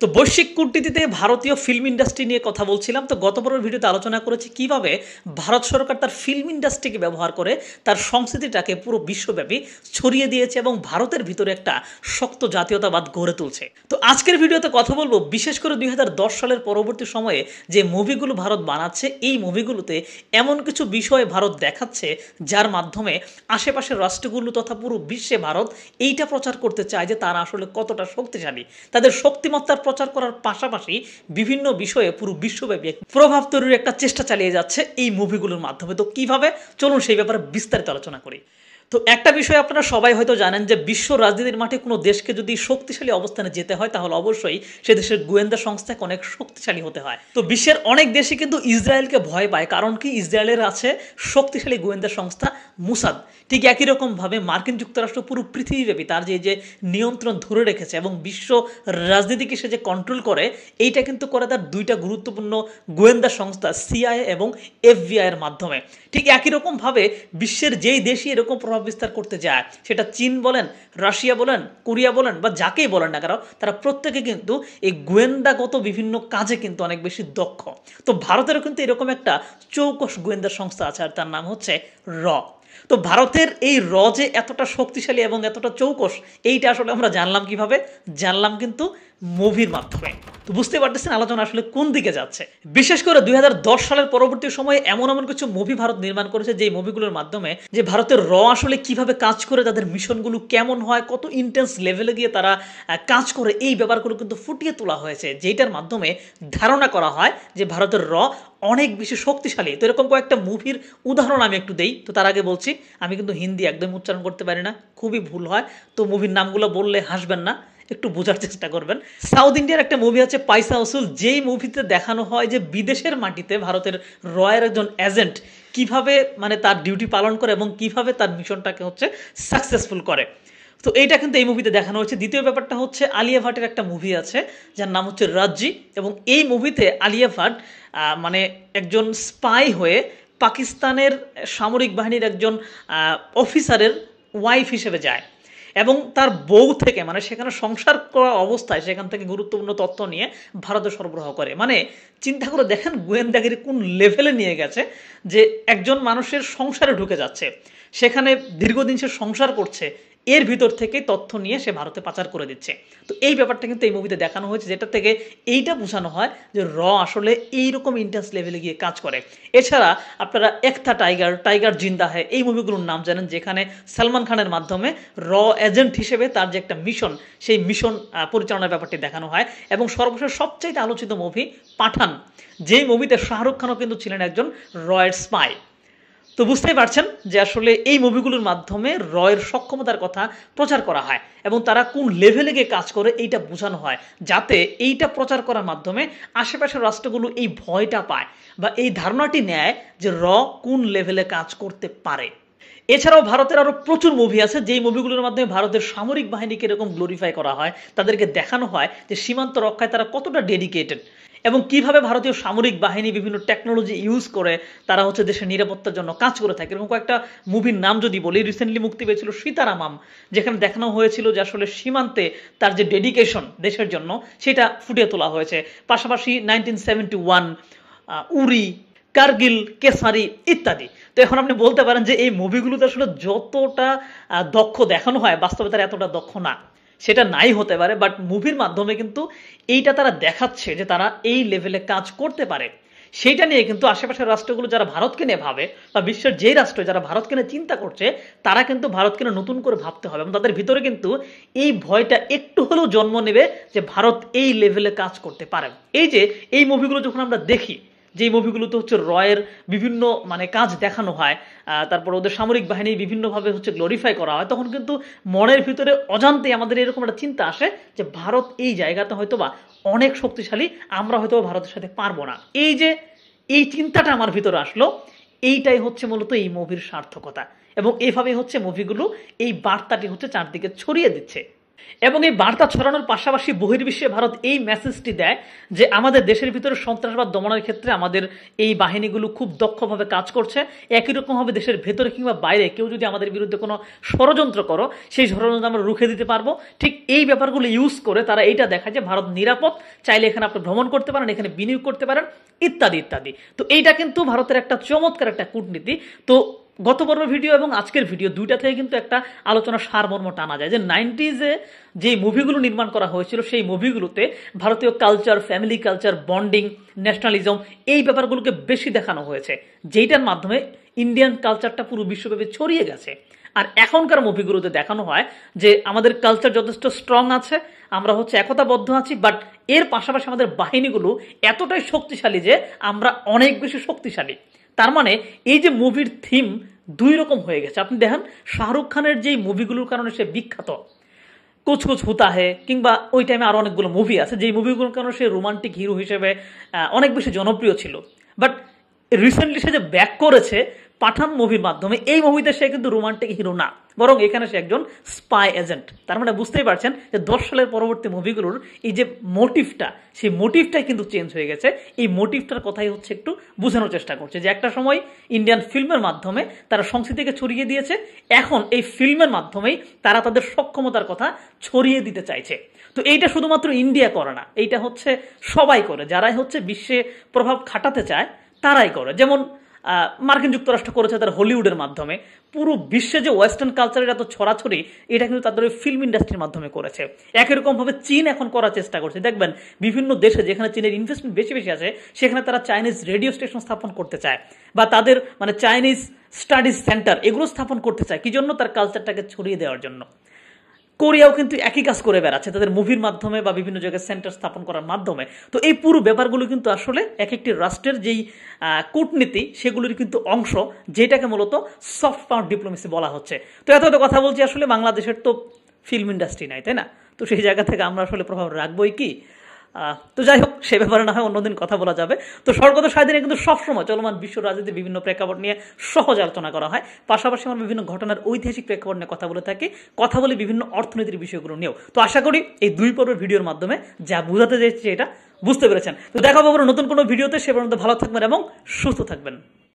তো বৈশ্বিক কূটনীতিতে ভারতীয় ফিল্ম ইন্ডাস্ট্রি নিয়ে কথা বলছিলাম তো গত পর্বের ভিডিওতে আলোচনা করেছি কিভাবে ভারত সরকার তার ফিল্ম ইন্ডাস্ট্রিকে ব্যবহার করে তার সংস্কৃতিটাকে পুরো বিশ্বব্যাপী ছড়িয়ে দিয়েছে এবং ভারতের ভিতরে একটা শক্ত জাতীয়তাবাদ গড়ে তুলছে তো আজকের ভিডিওতে কথা বলবো বিশেষ করে দুই সালের পরবর্তী সময়ে যে মুভিগুলো ভারত বানাচ্ছে এই মুভিগুলোতে এমন কিছু বিষয় ভারত দেখাচ্ছে যার মাধ্যমে আশেপাশের রাষ্ট্রগুলো তথা পুরো বিশ্বে ভারত এইটা প্রচার করতে চায় যে তারা আসলে কতটা শক্তিশালী তাদের শক্তিমত্তার প্রচার করার পাশাপাশি বিভিন্ন বিষয়ে পুরো বিশ্বব্যাপী প্রভাব তৈরির একটা চেষ্টা চালিয়ে যাচ্ছে এই মুভিগুলোর মাধ্যমে তো কিভাবে চলুন সেই ব্যাপারে বিস্তারিত আলোচনা করি তো একটা বিষয় আপনারা সবাই হয়তো জানেন যে বিশ্ব রাজনীতির মাঠে কোনো দেশকে যদি শক্তিশালী অবস্থানে যেতে হয় তাহলে অবশ্যই সে দেশের গোয়েন্দা সংস্থাকে অনেক শক্তিশালী হতে হয় তো বিশ্বের অনেক দেশই কিন্তু ইসরায়েলকে ভয় পায় কারণ কি ইসরায়েলের আছে শক্তিশালী গোয়েন্দা সংস্থা মুসাদ ঠিক একই রকমভাবে মার্কিন যুক্তরাষ্ট্র পুরো পৃথিবীব্যাপী তার যে যে নিয়ন্ত্রণ ধরে রেখেছে এবং বিশ্ব রাজনীতিকে সে যে কন্ট্রোল করে এইটা কিন্তু করে তার দুইটা গুরুত্বপূর্ণ গোয়েন্দা সংস্থা সিআইএ এবং এফবিআইয়ের মাধ্যমে ঠিক একই রকমভাবে বিশ্বের যেই দেশই এরকম প্রভাব প্রভাব বিস্তার করতে যায় সেটা চীন বলেন রাশিয়া বলেন কোরিয়া বলেন বা যাকেই বলেন না কেন তারা প্রত্যেকে কিন্তু এই গোয়েন্দাগত বিভিন্ন কাজে কিন্তু অনেক বেশি দক্ষ তো ভারতেরও কিন্তু এরকম একটা চৌকস গোয়েন্দা সংস্থা আছে আর তার নাম হচ্ছে র তো ভারতের এই রজে এতটা শক্তিশালী এবং এতটা চৌকস এইটা আসলে আমরা জানলাম কিভাবে জানলাম কিন্তু মুভির মাধ্যমে তো বুঝতে পারতেছেন আলোচনা আসলে কোন দিকে যাচ্ছে বিশেষ করে দুই সালের পরবর্তী সময়ে এমন এমন কিছু মুভি ভারত নির্মাণ করেছে যে মুভিগুলোর মাধ্যমে যে ভারতের র আসলে কিভাবে কাজ করে তাদের মিশনগুলো কেমন হয় কত ইন্টেন্স লেভেলে গিয়ে তারা কাজ করে এই ব্যাপারগুলো কিন্তু ফুটিয়ে তোলা হয়েছে যেটার মাধ্যমে ধারণা করা হয় যে ভারতের র অনেক বেশি শক্তিশালী তো এরকম কয়েকটা মুভির উদাহরণ আমি একটু দেই তো তার আগে বলছি আমি কিন্তু হিন্দি একদম উচ্চারণ করতে পারি না খুবই ভুল হয় তো মুভির নামগুলো বললে হাসবেন না একটু বোঝার চেষ্টা করবেন সাউথ ইন্ডিয়ার একটা মুভি আছে পাইসা উসুল যেই মুভিতে দেখানো হয় যে বিদেশের মাটিতে ভারতের রয়ের একজন এজেন্ট কিভাবে মানে তার ডিউটি পালন করে এবং কিভাবে তার মিশনটাকে হচ্ছে সাকসেসফুল করে তো এইটা কিন্তু এই মুভিতে দেখানো হয়েছে দ্বিতীয় ব্যাপারটা হচ্ছে আলিয়া ভাটের একটা মুভি আছে যার নাম হচ্ছে রাজ্জি এবং এই মুভিতে আলিয়া ভাট মানে একজন স্পাই হয়ে পাকিস্তানের সামরিক বাহিনীর একজন অফিসারের ওয়াইফ হিসেবে যায় এবং তার বউ থেকে মানে সেখানে সংসার করা অবস্থায় সেখান থেকে গুরুত্বপূর্ণ তথ্য নিয়ে ভারতে সরবরাহ করে মানে চিন্তা করে দেখেন গোয়েন্দাগিরি কোন লেভেলে নিয়ে গেছে যে একজন মানুষের সংসারে ঢুকে যাচ্ছে সেখানে দীর্ঘদিন সে সংসার করছে এর ভিতর থেকে তথ্য নিয়ে সে ভারতে পাচার করে দিচ্ছে তো এই ব্যাপারটা কিন্তু এই মুভিতে দেখানো হয়েছে যেটা থেকে এইটা বোঝানো হয় যে র আসলে এইরকম ইন্টারেস্ট লেভেলে গিয়ে কাজ করে এছাড়া আপনারা একথা টাইগার টাইগার জিন্দা হ্যায় এই মুভিগুলোর নাম জানেন যেখানে সালমান খানের মাধ্যমে র এজেন্ট হিসেবে তার যে একটা মিশন সেই মিশন পরিচালনার ব্যাপারটি দেখানো হয় এবং সর্বশেষ সবচাইতে আলোচিত মুভি পাঠান যেই মুভিতে শাহরুখ খানও কিন্তু ছিলেন একজন রয়ের স্পাই তো বুঝতেই পারছেন যে আসলে এই মুভিগুলোর মাধ্যমে রয়ের সক্ষমতার কথা প্রচার করা হয় এবং তারা কোন লেভেলে গিয়ে কাজ করে এইটা বোঝানো হয় যাতে এইটা প্রচার করার মাধ্যমে আশেপাশের রাষ্ট্রগুলো এই ভয়টা পায় বা এই ধারণাটি নেয় যে র কোন লেভেলে কাজ করতে পারে এছাড়াও ভারতের আরও প্রচুর মুভি আছে যেই মুভিগুলোর মাধ্যমে ভারতের সামরিক বাহিনীকে এরকম গ্লোরিফাই করা হয় তাদেরকে দেখানো হয় যে সীমান্ত রক্ষায় তারা কতটা ডেডিকেটেড এবং কিভাবে ভারতীয় সামরিক বাহিনী বিভিন্ন টেকনোলজি ইউজ করে তারা হচ্ছে দেশের নিরাপত্তার জন্য কাজ করে থাকে এরকম কয়েকটা মুভির নাম যদি বলি রিসেন্টলি মুক্তি পেয়েছিল সীতারামাম যেখানে দেখানো হয়েছিল যে আসলে সীমান্তে তার যে ডেডিকেশন দেশের জন্য সেটা ফুটিয়ে তোলা হয়েছে পাশাপাশি nineteen seventy one Uri Kargil Kesari ইত্যাদি তো এখন আপনি বলতে পারেন যে এই মুভিগুলোতে আসলে যতটা দক্ষ দেখানো হয় বাস্তবে তারা এতটা দক্ষ না সেটা নাই হতে পারে বাট মুভির মাধ্যমে কিন্তু এইটা তারা দেখাচ্ছে যে তারা এই লেভেলে কাজ করতে পারে সেইটা নিয়ে কিন্তু আশেপাশের রাষ্ট্রগুলো যারা ভারতকে নিয়ে ভাবে বা বিশ্বের যেই রাষ্ট্র যারা ভারতকে নিয়ে চিন্তা করছে তারা কিন্তু ভারতকে নিয়ে নতুন করে ভাবতে হবে এবং তাদের ভিতরে কিন্তু এই ভয়টা একটু হলেও জন্ম নেবে যে ভারত এই লেভেলে কাজ করতে পারে এই যে এই মুভিগুলো যখন আমরা দেখি যে মুভিগুলোতে হচ্ছে রয়ের বিভিন্ন মানে কাজ দেখানো হয় তারপর ওদের সামরিক বাহিনী বিভিন্নভাবে হচ্ছে গ্লোরিফাই করা হয় তখন কিন্তু মনের ভিতরে অজান্তে আমাদের এরকম একটা চিন্তা আসে যে ভারত এই জায়গাতে হয়তো বা অনেক শক্তিশালী আমরা হয়তো ভারতের সাথে পারবো না এই যে এই চিন্তাটা আমার ভিতরে আসলো এইটাই হচ্ছে মূলত এই মুভির সার্থকতা এবং এভাবে হচ্ছে মুভিগুলো এই বার্তাটি হচ্ছে চারদিকে ছড়িয়ে দিচ্ছে এবং এই বার্তা ছড়ানোর পাশাপাশি বহির্বিশ্বে ভারত এই মেসেজটি দেয় যে আমাদের দেশের ভিতরে সন্ত্রাসবাদ দমনের ক্ষেত্রে আমাদের এই বাহিনীগুলো খুব দক্ষভাবে কাজ করছে একই রকমভাবে দেশের ভেতরে কিংবা বাইরে কেউ যদি আমাদের বিরুদ্ধে কোনো ষড়যন্ত্র করো সেই ষড়যন্ত্র আমরা রুখে দিতে পারবো ঠিক এই ব্যাপারগুলো ইউজ করে তারা এইটা দেখায় যে ভারত নিরাপদ চাইলে এখানে আপনি ভ্রমণ করতে পারেন এখানে বিনিয়োগ করতে পারেন ইত্যাদি ইত্যাদি তো এইটা কিন্তু ভারতের একটা চমৎকার একটা কূটনীতি তো গত পর্বের ভিডিও এবং আজকের ভিডিও দুইটা থেকে কিন্তু একটা আলোচনার সারমর্ম টানা যায় যে নাইনটিজে যে মুভিগুলো নির্মাণ করা হয়েছিল সেই মুভিগুলোতে ভারতীয় culture family culture bonding nationalism এই ব্যাপারগুলোকে বেশি দেখানো হয়েছে যেইটার মাধ্যমে ইন্ডিয়ান কালচারটা পুরো বিশ্বব্যাপী ছড়িয়ে গেছে আর এখনকার মুভিগুলোতে দেখানো হয় যে আমাদের কালচার যথেষ্ট স্ট্রং আছে আমরা হচ্ছে একতাবদ্ধ আছি বাট এর পাশাপাশি আমাদের বাহিনীগুলো এতটাই শক্তিশালী যে আমরা অনেক বেশি শক্তিশালী তার মানে এই যে মুভির থিম দুই রকম হয়ে গেছে আপনি দেখেন শাহরুখ খানের যেই মুভিগুলোর কারণে সে বিখ্যাত কুচ কুচ হুতা হে কিংবা ওই টাইমে আরও অনেকগুলো মুভি আছে যেই মুভিগুলোর কারণে সে রোমান্টিক হিরো হিসেবে অনেক বেশি জনপ্রিয় ছিল বাট রিসেন্টলি সে যে ব্যাক করেছে পাঠান মুভির মাধ্যমে এই মুভিতে সে কিন্তু রোমান্টিক হিরো না বরং এখানে সে একজন স্পাই এজেন্ট তার মানে বুঝতেই পারছেন যে দশ সালের পরবর্তী মুভিগুলোর এই যে মোটিভটা সেই মোটিভটাই কিন্তু চেঞ্জ হয়ে গেছে এই মোটিভটার কথাই হচ্ছে একটু বোঝানোর চেষ্টা করছে যে একটা সময় ইন্ডিয়ান ফিল্মের মাধ্যমে তারা সংস্কৃতিকে ছড়িয়ে দিয়েছে এখন এই ফিল্মের মাধ্যমেই তারা তাদের সক্ষমতার কথা ছড়িয়ে দিতে চাইছে তো এইটা শুধুমাত্র ইন্ডিয়া করে না এইটা হচ্ছে সবাই করে যারাই হচ্ছে বিশ্বে প্রভাব খাটাতে চায় তারাই করে যেমন মার্কিন যুক্তরাষ্ট্র করেছে তার হলিউডের মাধ্যমে পুরো বিশ্বে যে ওয়েস্টার্ন কালচারের এত ছড়াছড়ি এটা কিন্তু তাদের ওই ফিল্ম ইন্ডাস্ট্রির মাধ্যমে করেছে একই রকমভাবে চীন এখন করার চেষ্টা করছে দেখবেন বিভিন্ন দেশে যেখানে চীনের ইনভেস্টমেন্ট বেশি বেশি আছে সেখানে তারা চাইনিজ রেডিও স্টেশন স্থাপন করতে চায় বা তাদের মানে চাইনিজ স্টাডিজ সেন্টার এগুলো স্থাপন করতে চায় কি জন্য তার কালচারটাকে ছড়িয়ে দেওয়ার জন্য কোরিয়াও কিন্তু একই কাজ করে বেড়াচ্ছে তাদের মুভির মাধ্যমে বা বিভিন্ন জায়গায় সেন্টার স্থাপন করার মাধ্যমে তো এই পুরো ব্যাপারগুলো কিন্তু আসলে এক একটি রাষ্ট্রের যেই কূটনীতি সেগুলির কিন্তু অংশ যেটাকে মূলত সফট পাওয়ার ডিপ্লোমেসি বলা হচ্ছে তো এত কথা বলছি আসলে বাংলাদেশের তো ফিল্ম ইন্ডাস্ট্রি নাই তাই না তো সেই জায়গা থেকে আমরা আসলে প্রভাব রাখবোই কি তো যাই হোক সে ব্যাপারে না হয় অন্যদিন কথা বলা যাবে তো স্বর্গত সাহেদিনে কিন্তু সবসময় চলমান বিশ্ব রাজনীতির বিভিন্ন প্রেক্ষাপট নিয়ে সহজ আলোচনা করা হয় পাশাপাশি আমরা বিভিন্ন ঘটনার ঐতিহাসিক প্রেক্ষাপট নিয়ে কথা বলে থাকি কথা বলি বিভিন্ন অর্থনীতির বিষয়গুলো নিয়েও তো আশা করি এই দুই পর্বের ভিডিওর মাধ্যমে যা বোঝাতে চাইছি এটা বুঝতে পেরেছেন তো দেখাবো নতুন কোনো ভিডিওতে সে পর্যন্ত ভালো থাকবেন এবং সুস্থ থাকবেন